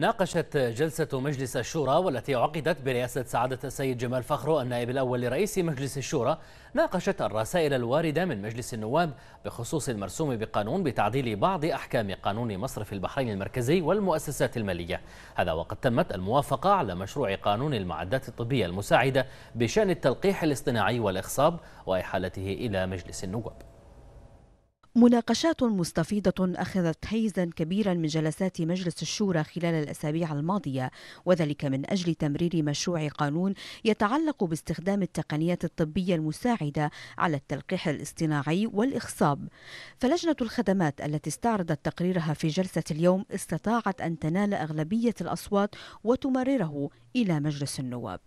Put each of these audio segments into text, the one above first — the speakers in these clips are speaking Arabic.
ناقشت جلسة مجلس الشورى والتي عقدت برئاسة سعادة السيد جمال فخرو النائب الأول لرئيس مجلس الشورى ناقشت الرسائل الواردة من مجلس النواب بخصوص المرسوم بقانون بتعديل بعض أحكام قانون مصرف البحرين المركزي والمؤسسات المالية هذا وقد تمت الموافقة على مشروع قانون المعدات الطبية المساعدة بشأن التلقيح الاصطناعي والإخصاب وإحالته إلى مجلس النواب مناقشات مستفيضة أخذت حيزا كبيرا من جلسات مجلس الشورى خلال الأسابيع الماضية وذلك من أجل تمرير مشروع قانون يتعلق باستخدام التقنيات الطبية المساعدة على التلقيح الاصطناعي والإخصاب فلجنة الخدمات التي استعرضت تقريرها في جلسة اليوم استطاعت أن تنال أغلبية الأصوات وتمرره إلى مجلس النواب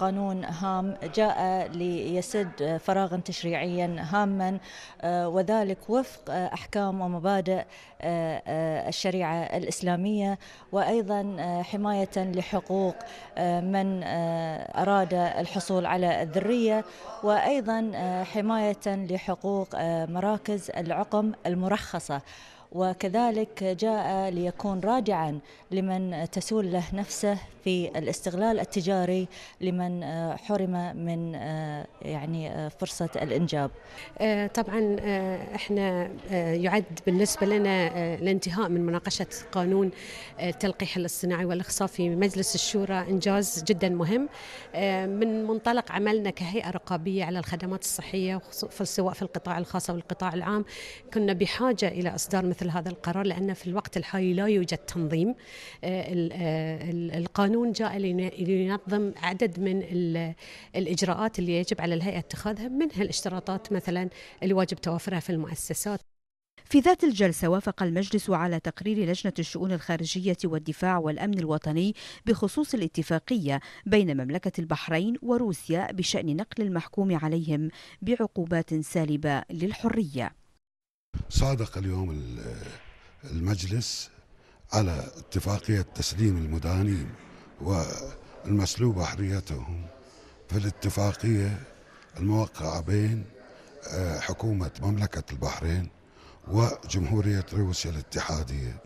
قانون هام جاء ليسد فراغا تشريعيا هاما آه، وذلك وفق آه، احكام ومبادئ آه، الشريعه الاسلاميه وايضا حمايه لحقوق من اراد الحصول على الذريه وايضا حمايه لحقوق مراكز العقم المرخصه وكذلك جاء ليكون راجعا لمن تسول له نفسه في الاستغلال التجاري لمن حرم من يعني فرصة الإنجاب آه، طبعا آه، احنا آه، يعد بالنسبة لنا الانتهاء من مناقشة قانون التلقيح الاصطناعي والإخصاء في مجلس الشورى إنجاز جدا مهم من منطلق عملنا كهيئة رقابية على الخدمات الصحية سواء في القطاع الخاص والقطاع العام كنا بحاجة إلى إصدار مثل مثل هذا القرار لأن في الوقت الحالي لا يوجد تنظيم آه، آه، القانون جاء لينظم عدد من الإجراءات اللي يجب على الهيئة اتخاذها منها الاشتراطات مثلا اللي واجب توافرها في المؤسسات في ذات الجلسة وافق المجلس على تقرير لجنة الشؤون الخارجية والدفاع والأمن الوطني بخصوص الاتفاقية بين مملكة البحرين وروسيا بشأن نقل المحكوم عليهم بعقوبات سالبة للحرية صادق اليوم المجلس على اتفاقية تسليم المدانين والمسلوبة حريتهم في الاتفاقية الموقعة بين آه، حكومة مملكة البحرين وجمهورية روسيا الاتحادية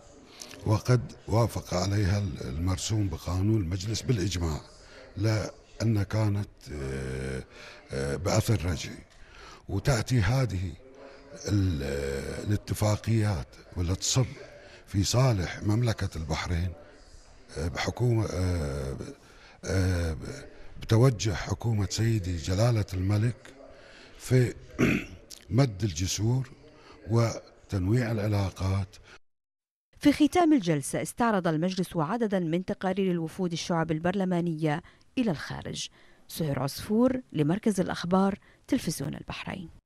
وقد وافق عليها المرسوم بقانون المجلس بالإجماع لأن كانت آه، آه، بأثر رجعي وتأتي هذه الاتفاقيات ولا تصب في صالح مملكة البحرين آه، بحكومة آه، آه، بتوجه حكومة سيدي جلالة الملك في مد الجسور وتنويع العلاقات في ختام الجلسة استعرض المجلس عددا من تقارير الوفود الشعب البرلمانية إلى الخارج سهير عصفور لمركز الأخبار تلفزيون البحرين